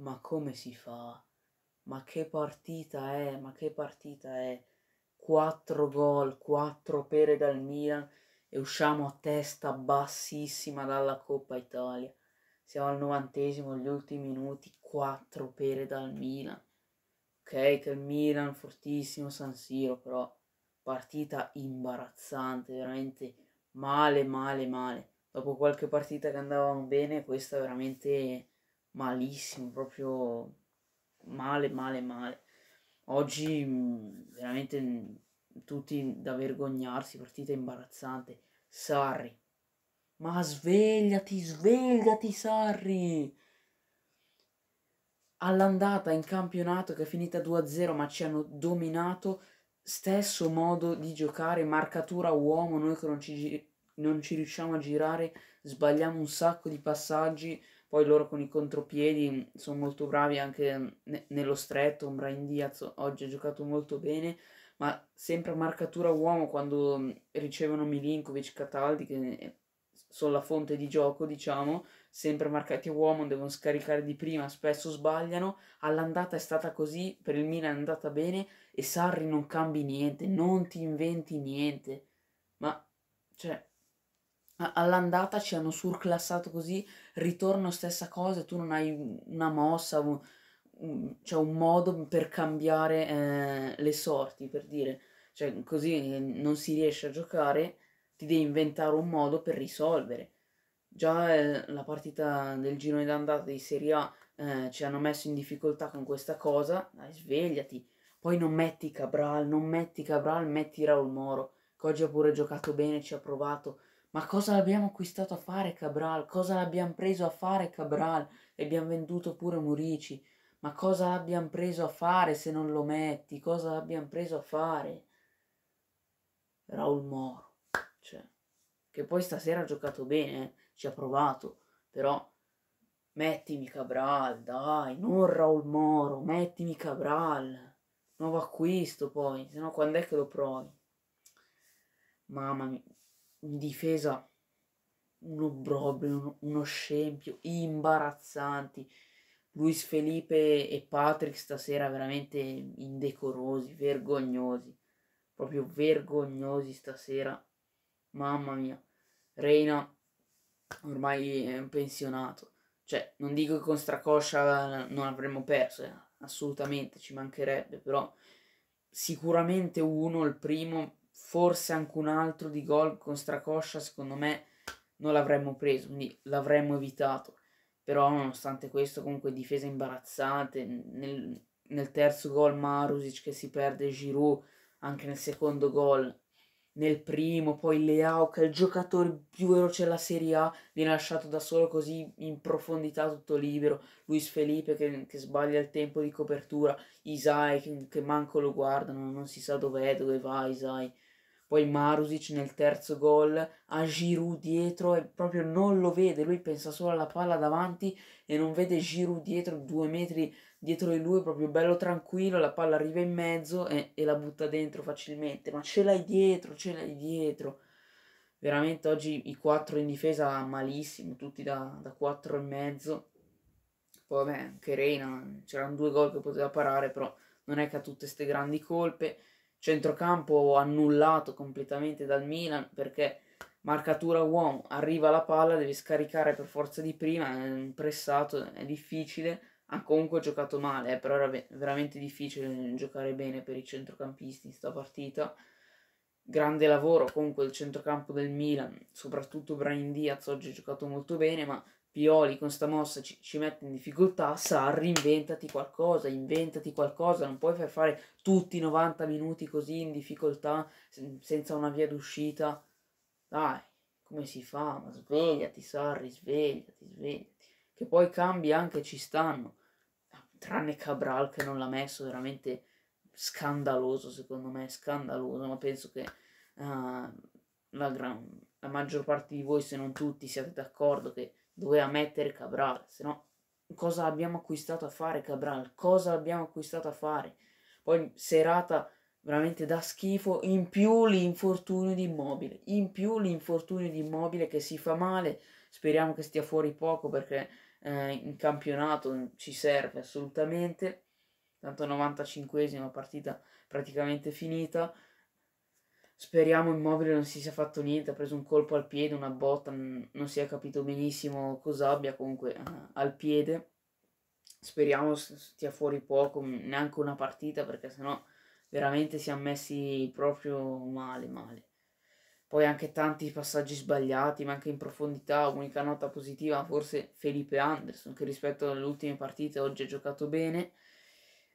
ma come si fa? Ma che partita è? Ma che partita è? 4 gol, 4 pere dal Milan e usciamo a testa bassissima dalla Coppa Italia. Siamo al novantesimo, gli ultimi minuti, 4 pere dal Milan. Ok, che il Milan fortissimo, San Siro, però partita imbarazzante, veramente male, male, male. Dopo qualche partita che andavano bene, questa veramente malissimo, proprio male, male, male. Oggi mm, veramente mm, tutti da vergognarsi, partita imbarazzante. Sarri, ma svegliati, svegliati Sarri! All'andata in campionato che è finita 2-0 ma ci hanno dominato, stesso modo di giocare, marcatura uomo, noi che non ci, non ci riusciamo a girare, sbagliamo un sacco di passaggi, poi loro con i contropiedi mm, sono molto bravi anche mm, ne- nello stretto. Un Brian Diaz oggi ha giocato molto bene, ma sempre a marcatura uomo quando mm, ricevono Milinkovic, Cataldi, che eh, sono la fonte di gioco, diciamo, sempre marcati a uomo, devono scaricare di prima, spesso sbagliano. All'andata è stata così, per il Milan è andata bene e Sarri non cambi niente, non ti inventi niente. Ma, cioè, all'andata ci hanno surclassato così, ritorno stessa cosa, tu non hai una mossa, un, un, cioè un modo per cambiare eh, le sorti, per dire, cioè così eh, non si riesce a giocare, ti devi inventare un modo per risolvere. Già eh, la partita del girone d'andata di Serie A eh, ci hanno messo in difficoltà con questa cosa, dai svegliati, poi non metti Cabral, non metti Cabral, metti Raul Moro, che oggi ha pure giocato bene, ci ha provato, ma cosa l'abbiamo acquistato a fare Cabral? Cosa l'abbiamo preso a fare Cabral? E abbiamo venduto pure Murici. Ma cosa l'abbiamo preso a fare se non lo metti? Cosa l'abbiamo preso a fare? Raul Moro. Cioè, che poi stasera ha giocato bene, eh? ci ha provato. Però mettimi Cabral, dai, non Raul Moro, mettimi Cabral. Nuovo acquisto poi, se no quando è che lo provi? Mamma mia in difesa un obbrobrio, uno scempio, imbarazzanti. Luis Felipe e Patrick stasera veramente indecorosi, vergognosi, proprio vergognosi stasera. Mamma mia, Reina ormai è un pensionato. Cioè, non dico che con Stracoscia non avremmo perso, eh, assolutamente, ci mancherebbe, però sicuramente uno, il primo, forse anche un altro di gol con Stracoscia, secondo me non l'avremmo preso, quindi l'avremmo evitato. Però nonostante questo comunque difese imbarazzate, nel, nel terzo gol Marusic che si perde Giroud, anche nel secondo gol, nel primo, poi Leao che è il giocatore più veloce della Serie A, viene lasciato da solo così in profondità tutto libero, Luis Felipe che, che sbaglia il tempo di copertura, Isai che, che manco lo guardano, non si sa dov'è, dove va Isai poi Marusic nel terzo gol, a Giroud dietro e proprio non lo vede, lui pensa solo alla palla davanti e non vede Giroud dietro, due metri dietro di lui, proprio bello tranquillo, la palla arriva in mezzo e, e la butta dentro facilmente, ma ce l'hai dietro, ce l'hai dietro. Veramente oggi i quattro in difesa malissimo, tutti da, da quattro e mezzo. Poi vabbè, anche Reina, c'erano due gol che poteva parare, però non è che ha tutte queste grandi colpe centrocampo annullato completamente dal Milan perché marcatura uomo, arriva la palla, devi scaricare per forza di prima, è impressato, è difficile, ha comunque giocato male, eh, però era veramente difficile giocare bene per i centrocampisti in questa partita. Grande lavoro comunque il centrocampo del Milan, soprattutto Brian Diaz oggi ha giocato molto bene, ma Pioli con sta mossa ci, ci, mette in difficoltà, Sarri inventati qualcosa, inventati qualcosa, non puoi far fare tutti i 90 minuti così in difficoltà, sen- senza una via d'uscita. Dai, come si fa? Ma svegliati Sarri, svegliati, svegliati. Che poi cambi anche ci stanno, tranne Cabral che non l'ha messo, veramente scandaloso secondo me, scandaloso, ma penso che uh, la, gran- la maggior parte di voi, se non tutti, siate d'accordo che doveva mettere Cabral, se no cosa abbiamo acquistato a fare Cabral? Cosa abbiamo acquistato a fare? Poi serata veramente da schifo, in più l'infortunio di immobile, in più l'infortunio di immobile che si fa male, speriamo che stia fuori poco perché eh, in campionato ci serve assolutamente, tanto 95esima partita praticamente finita. Speriamo immobile non si sia fatto niente, ha preso un colpo al piede, una botta, non si è capito benissimo cosa abbia comunque uh, al piede. Speriamo stia fuori poco, neanche una partita perché sennò veramente siamo messi proprio male male. Poi anche tanti passaggi sbagliati, ma anche in profondità, unica nota positiva forse Felipe Anderson che rispetto alle ultime partite oggi ha giocato bene.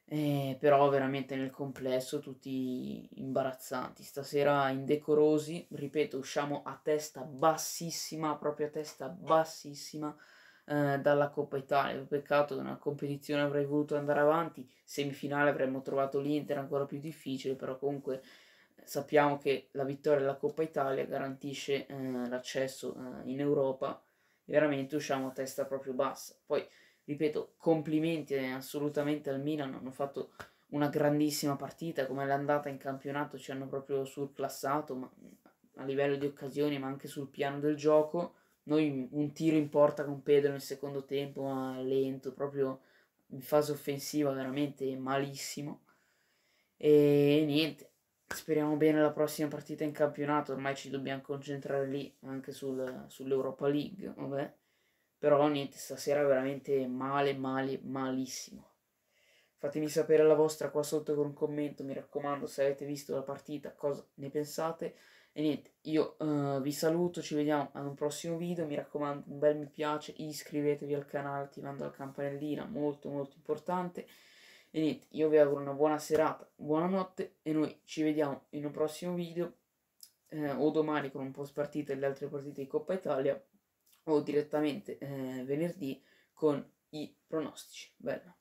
Eh, però veramente nel complesso tutti imbarazzanti. Stasera indecorosi, ripeto, usciamo a testa bassissima, proprio a testa bassissima eh, dalla Coppa Italia. Peccato che una competizione avrei voluto andare avanti, semifinale avremmo trovato l'Inter ancora più difficile, però comunque eh, sappiamo che la vittoria della Coppa Italia garantisce eh, l'accesso eh, in Europa. veramente usciamo a testa proprio bassa. Poi ripeto, complimenti eh, assolutamente al Milan, hanno fatto una grandissima partita, come l'andata in campionato ci hanno proprio surclassato ma, mm, a livello di occasioni ma anche sul piano del gioco. Noi mm, un tiro in porta con Pedro nel secondo tempo, ma lento, proprio in fase offensiva veramente malissimo. E niente, speriamo bene la prossima partita in campionato, ormai ci dobbiamo concentrare lì anche sul, sull'Europa League, vabbè. Però niente, stasera veramente male, male, malissimo. Fatemi sapere la vostra qua sotto con un commento, mi raccomando, se avete visto la partita, cosa ne pensate. E niente, io uh, vi saluto, ci vediamo ad un prossimo video, mi raccomando un bel mi piace, iscrivetevi al canale attivando la campanellina, molto molto importante. E niente, io vi auguro una buona serata, buonanotte e noi ci vediamo in un prossimo video eh, o domani con un post partita e le altre partite di Coppa Italia o direttamente eh, venerdì con i pronostici. Bello.